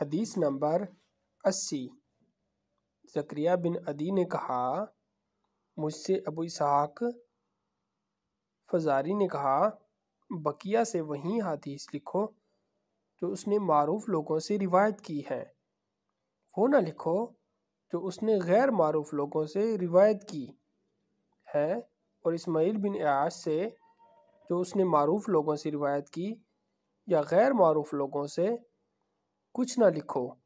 हदीस नंबर अस्सी जक्रिया बिन अदी ने कहा मुझसे अबू इसहाक फजारी ने कहा बकिया से वही हदीस लिखो जो उसने मरूफ लोगों से रिवायत की है वो ना लिखो जो उसने गैर मारूफ लोगों से रिवायत की है और इसमाइल बिन आश से जो उसने मरूफ लोगों से रिवायत की या गैर मारूफ लोगों से कुछ न लिखो